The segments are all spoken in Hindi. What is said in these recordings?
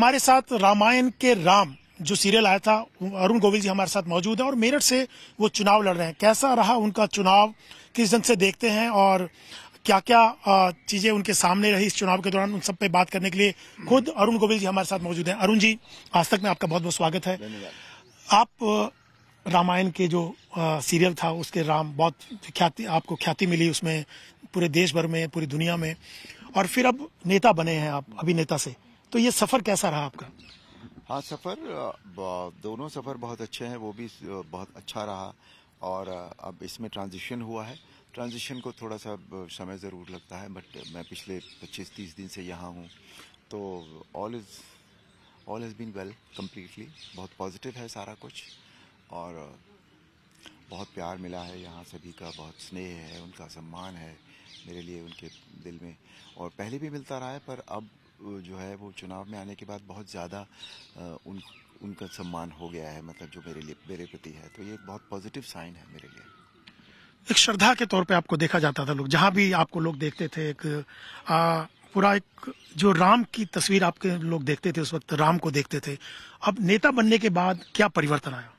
हमारे साथ रामायण के राम जो सीरियल आया था अरुण गोविल जी हमारे साथ मौजूद हैं और मेरठ से वो चुनाव लड़ रहे हैं कैसा रहा उनका चुनाव किस ढंग से देखते हैं और क्या क्या चीजें उनके सामने रही इस चुनाव के दौरान उन सब पे बात करने के लिए खुद अरुण गोविल जी हमारे साथ मौजूद हैं अरुण जी आज तक में आपका बहुत बहुत स्वागत है आप रामायण के जो आ, सीरियल था उसके राम बहुत ख्याति आपको ख्याति मिली उसमें पूरे देश भर में पूरी दुनिया में और फिर अब नेता बने हैं आप अभिनेता से तो ये सफर कैसा रहा आपका हाँ सफर दोनों सफर बहुत अच्छे हैं वो भी बहुत अच्छा रहा और अब इसमें ट्रांजिशन हुआ है ट्रांजिशन को थोड़ा सा समय ज़रूर लगता है बट मैं पिछले 25-30 दिन से यहाँ हूँ तो all is all has been well completely बहुत पॉजिटिव है सारा कुछ और बहुत प्यार मिला है यहाँ सभी का बहुत स्नेह है उनका सम्मान है मेरे लिए उनके दिल में और पहले भी मिलता रहा है पर अब जो है वो चुनाव में आने के बाद बहुत ज़्यादा उन उनका सम्मान हो गया है मतलब जो मेरे लिए मेरे प्रति है तो ये एक बहुत पॉजिटिव साइन है मेरे लिए एक श्रद्धा के तौर पे आपको देखा जाता था लोग जहाँ भी आपको लोग देखते थे एक आ, पूरा एक जो राम की तस्वीर आपके लोग देखते थे उस वक्त राम को देखते थे अब नेता बनने के बाद क्या परिवर्तन आया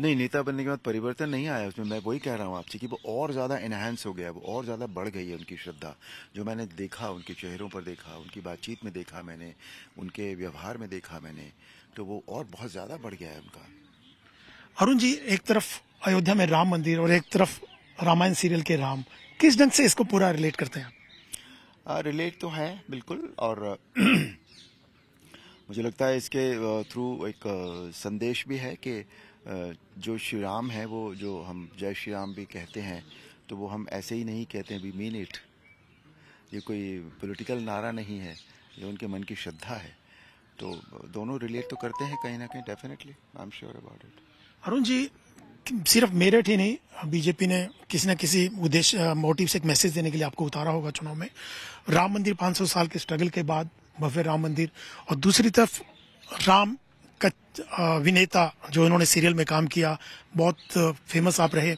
नहीं नेता बनने के बाद परिवर्तन नहीं आया उसमें मैं वही कह रहा हूँ आपसे कि वो और ज़्यादा एनहेंस हो गया वो और ज़्यादा बढ़ गई है उनकी श्रद्धा जो मैंने देखा उनके चेहरों पर देखा उनकी बातचीत में देखा मैंने उनके व्यवहार में देखा मैंने तो वो और बहुत ज़्यादा बढ़ गया है उनका अरुण जी एक तरफ अयोध्या में राम मंदिर और एक तरफ रामायण सीरियल के राम किस ढंग से इसको पूरा रिलेट करते हैं रिलेट तो है बिल्कुल और मुझे लगता है इसके थ्रू एक संदेश भी है कि जो श्री राम है वो जो हम जय श्री राम भी कहते हैं तो वो हम ऐसे ही नहीं कहते हैं वी मीन इट ये कोई पॉलिटिकल नारा नहीं है ये उनके मन की श्रद्धा है तो दोनों रिलेट तो करते हैं कहीं ना कहीं definitely I am sure about it Arun ji सिर्फ मेरठ ही नहीं बीजेपी ने किसी न किसी उद्देश्य मोटिव से एक मैसेज देने के लिए आपको उतारा होगा चुनाव में राम मंदिर 500 साल के स्ट्रगल के बाद भव्य राम मंदिर और दूसरी तरफ राम अभिनेता जो इन्होंने सीरियल में काम किया बहुत फेमस आप रहे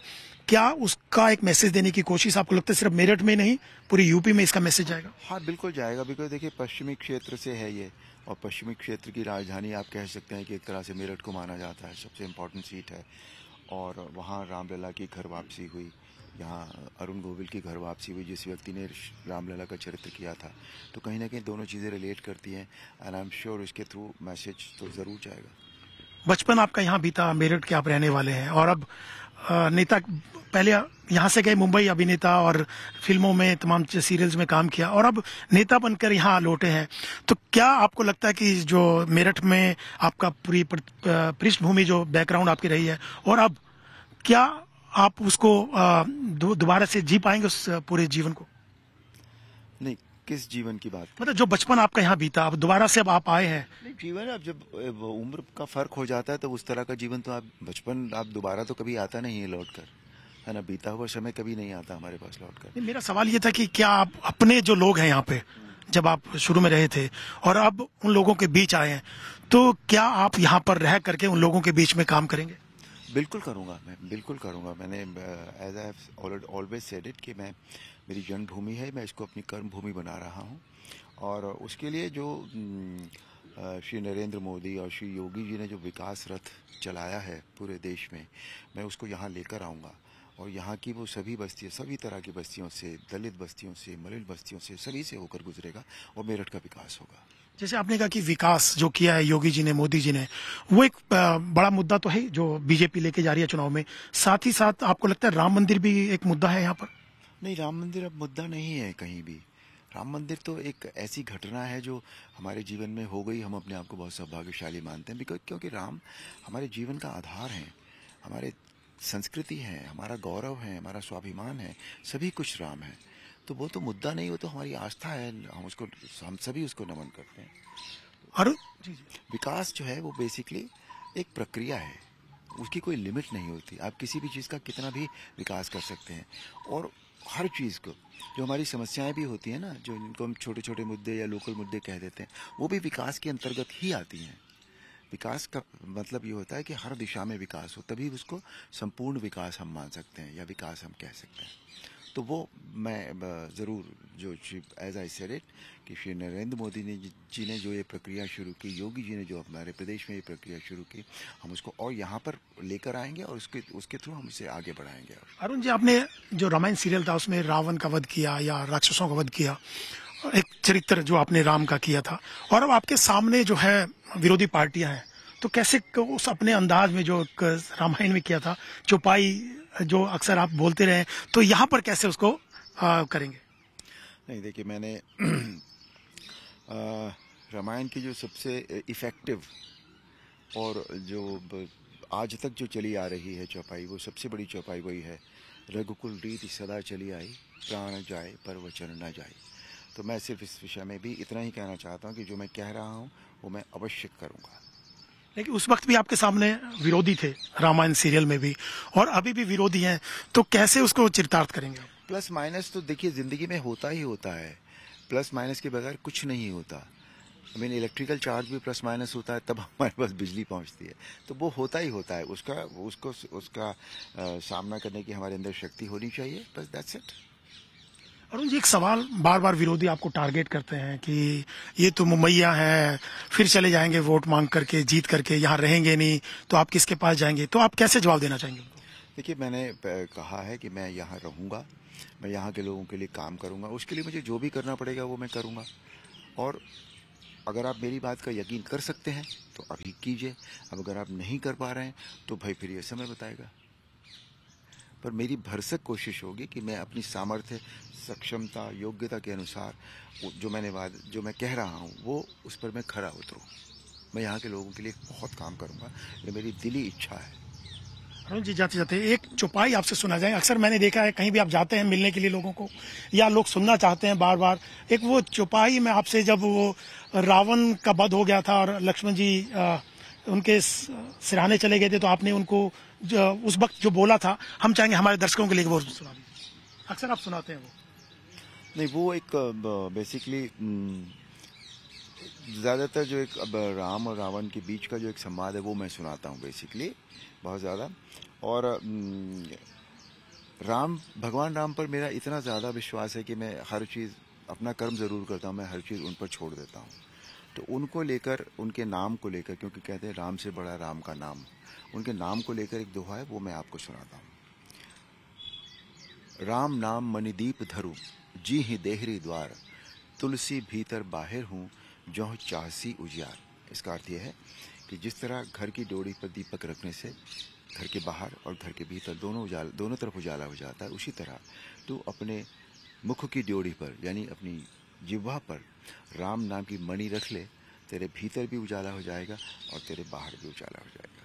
क्या उसका एक मैसेज देने की कोशिश आपको लगता है सिर्फ मेरठ में नहीं पूरी यूपी में इसका मैसेज जाएगा हाँ बिल्कुल जाएगा बिकॉज देखिए पश्चिमी क्षेत्र से है ये और पश्चिमी क्षेत्र की राजधानी आप कह सकते हैं कि एक तरह से मेरठ को माना जाता है सबसे इम्पोर्टेंट सीट है और वहाँ रामलला की घर वापसी हुई यहाँ अरुण गोविल की घर वापसी हुई जिस व्यक्ति ने रामलला का चरित्र किया था तो कहीं ना कहीं दोनों चीज़ें रिलेट करती हैं एंड आई एम श्योर इसके थ्रू मैसेज तो ज़रूर जाएगा बचपन आपका यहाँ बीता मेरठ के आप रहने वाले हैं और अब नेता पहले यहाँ से गए मुंबई अभिनेता और फिल्मों में तमाम सीरियल्स में काम किया और अब नेता बनकर यहाँ लौटे हैं तो क्या आपको लगता है कि जो मेरठ में आपका पूरी पृष्ठभूमि जो बैकग्राउंड आपकी रही है और अब क्या आप उसको दोबारा से जी पाएंगे उस पूरे जीवन को नहीं किस जीवन की बात मतलब जो बचपन आपका यहाँ बीता अब दोबारा से अब आप आए हैं जीवन अब जब उम्र का फर्क हो जाता है तो उस तरह का जीवन तो आप बचपन आप दोबारा तो कभी आता नहीं है लौट कर है ना बीता हुआ समय कभी नहीं आता हमारे पास लौट कर मेरा सवाल ये था कि क्या आप अपने जो लोग हैं यहाँ पे जब आप शुरू में रहे थे और अब उन लोगों के बीच आए हैं तो क्या आप यहाँ पर रह करके उन लोगों के बीच में काम करेंगे बिल्कुल करूँगा मैं बिल्कुल करूँगा मैंने as I always said it कि मैं मेरी जन्मभूमि है मैं इसको अपनी कर्म भूमि बना रहा हूँ और उसके लिए जो श्री नरेंद्र मोदी और श्री योगी जी ने जो विकास रथ चलाया है पूरे देश में मैं उसको यहाँ लेकर आऊँगा और यहाँ की वो सभी बस्तियाँ सभी तरह की बस्तियों से दलित बस्तियों से मलिन बस्तियों से सभी से होकर गुजरेगा और मेरठ का विकास होगा जैसे आपने कहा कि विकास जो किया है योगी जी ने मोदी जी ने वो एक बड़ा मुद्दा तो है जो बीजेपी लेके जा रही है चुनाव में साथ ही साथ आपको लगता है राम मंदिर भी एक मुद्दा है यहाँ पर नहीं राम मंदिर अब मुद्दा नहीं है कहीं भी राम मंदिर तो एक ऐसी घटना है जो हमारे जीवन में हो गई हम अपने आप को बहुत सौभाग्यशाली मानते हैं बिकॉज क्योंकि राम हमारे जीवन का आधार है हमारे संस्कृति है हमारा गौरव है हमारा स्वाभिमान है सभी कुछ राम है तो वो तो मुद्दा नहीं वो तो हमारी आस्था है हम उसको हम सभी उसको नमन करते हैं और विकास जो है वो बेसिकली एक प्रक्रिया है उसकी कोई लिमिट नहीं होती आप किसी भी चीज़ का कितना भी विकास कर सकते हैं और हर चीज़ को जो हमारी समस्याएं भी होती हैं ना जो इनको हम छोटे छोटे मुद्दे या लोकल मुद्दे कह देते हैं वो भी विकास के अंतर्गत ही आती हैं विकास का मतलब ये होता है कि हर दिशा में विकास हो तभी उसको संपूर्ण विकास हम मान सकते हैं या विकास हम कह सकते हैं तो वो मैं ज़रूर जो एज आई सेड इट कि श्री नरेंद्र मोदी ने जी ने जो ये प्रक्रिया शुरू की योगी जी ने जो हमारे प्रदेश में ये प्रक्रिया शुरू की हम उसको और यहाँ पर लेकर आएंगे और उसके उसके थ्रू हम इसे आगे बढ़ाएंगे अरुण जी आपने जो रामायण सीरियल था उसमें रावण का वध किया या राक्षसों का वध किया एक चरित्र जो आपने राम का किया था और अब आपके सामने जो है विरोधी पार्टियां हैं तो कैसे उस अपने अंदाज में जो रामायण में किया था चौपाई जो अक्सर आप बोलते रहे तो यहाँ पर कैसे उसको आ, करेंगे नहीं देखिए मैंने रामायण की जो सबसे इफ़ेक्टिव और जो आज तक जो चली आ रही है चौपाई वो सबसे बड़ी चौपाई वही है रघुकुल रीति सदा चली आई प्राण जाए पर वचन न जाए तो मैं सिर्फ इस विषय में भी इतना ही कहना चाहता हूँ कि जो मैं कह रहा हूँ वो मैं अवश्य करूँगा लेकिन उस वक्त भी आपके सामने विरोधी थे रामायण सीरियल में भी और अभी भी विरोधी हैं तो कैसे उसको चिरतार्थ करेंगे प्लस माइनस तो देखिए ज़िंदगी में होता ही होता है प्लस माइनस के बगैर कुछ नहीं होता आई मीन इलेक्ट्रिकल चार्ज भी प्लस माइनस होता है तब हमारे पास बिजली पहुंचती है तो वो होता ही होता है उसका उसको उसका आ, सामना करने की हमारे अंदर शक्ति होनी चाहिए बस दैट्स इट अरुण जी एक सवाल बार बार विरोधी आपको टारगेट करते हैं कि ये तो मुंबईया है फिर चले जाएंगे वोट मांग करके जीत करके यहाँ रहेंगे नहीं तो आप किसके पास जाएंगे तो आप कैसे जवाब देना चाहेंगे देखिए मैंने कहा है कि मैं यहाँ रहूँगा मैं यहाँ के लोगों के लिए काम करूँगा उसके लिए मुझे जो भी करना पड़ेगा वो मैं करूँगा और अगर आप मेरी बात का यकीन कर सकते हैं तो अभी कीजिए अब अगर आप नहीं कर पा रहे हैं तो भाई फिर ये समय बताएगा पर मेरी भरसक कोशिश होगी कि मैं अपनी सामर्थ्य सक्षमता योग्यता के अनुसार जो मैंने वाद जो मैं कह रहा हूँ वो उस पर मैं खड़ा उतरूँ मैं यहाँ के लोगों के लिए बहुत काम करूँगा ये मेरी दिली इच्छा है अरुण जी जाते जाते एक चौपाई आपसे सुना जाए अक्सर मैंने देखा है कहीं भी आप जाते हैं मिलने के लिए लोगों को या लोग सुनना चाहते हैं बार बार एक वो चुपाई में आपसे जब वो रावण का वध हो गया था और लक्ष्मण जी आ, उनके सिराने चले गए थे तो आपने उनको उस वक्त जो बोला था हम चाहेंगे हमारे दर्शकों के लिए वो सुना अक्सर आप सुनाते हैं वो नहीं वो एक बेसिकली ज़्यादातर जो एक अब राम और रावण के बीच का जो एक संवाद है वो मैं सुनाता हूँ बेसिकली बहुत ज़्यादा और राम भगवान राम पर मेरा इतना ज़्यादा विश्वास है कि मैं हर चीज़ अपना कर्म ज़रूर करता हूँ मैं हर चीज़ उन पर छोड़ देता हूँ तो उनको लेकर उनके नाम को लेकर क्योंकि कहते हैं राम से बड़ा राम का नाम उनके नाम को लेकर एक दोहा है वो मैं आपको सुनाता हूँ राम नाम मणिदीप धरु जी ही देहरी द्वार तुलसी भीतर बाहर हूँ जो चाहसी उजियार इसका अर्थ यह है कि जिस तरह घर की डोरी पर दीपक रखने से घर के बाहर और घर के भीतर दोनों उजाला दोनों तरफ उजाला हो जाता है उसी तरह तू अपने मुख की ड्योढ़ी पर यानी अपनी जिह्वा पर राम नाम की मणि रख ले तेरे भीतर भी उजाला हो जाएगा और तेरे बाहर भी उजाला हो जाएगा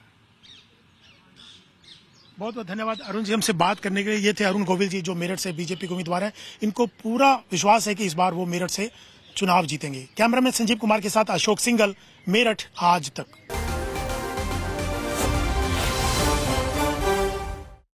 बहुत बहुत धन्यवाद अरुण जी हमसे बात करने के लिए ये थे अरुण गोविल जी जो मेरठ से बीजेपी के उम्मीदवार हैं इनको पूरा विश्वास है कि इस बार वो मेरठ से चुनाव जीतेंगे कैमरामैन संजीव कुमार के साथ अशोक सिंगल मेरठ आज तक